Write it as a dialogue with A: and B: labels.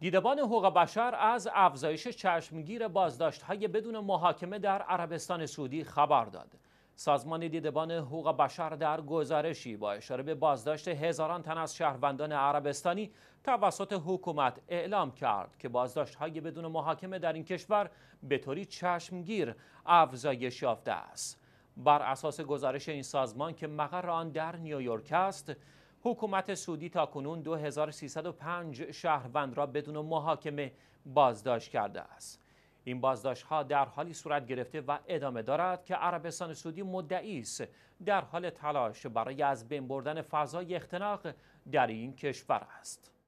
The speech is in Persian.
A: دیدبان حقوق بشر از افزایش چشمگیر بازداشت های بدون محاکمه در عربستان سعودی خبر داد. سازمان دیدبان حقوق بشر در گزارشی با اشاره به بازداشت هزاران تن از شهروندان عربستانی توسط حکومت اعلام کرد که بازداشت های بدون محاکمه در این کشور به طوری چشمگیر افزایش یافته است. بر اساس گزارش این سازمان که مقر آن در نیویورک است، حکومت سعودی تا کنون 2305 شهروند را بدون محاکمه بازداشت کرده است. این بازداشت ها در حالی صورت گرفته و ادامه دارد که عربستان سعودی مدعی است در حال تلاش برای از بین بردن فضای اختناق در این کشور است.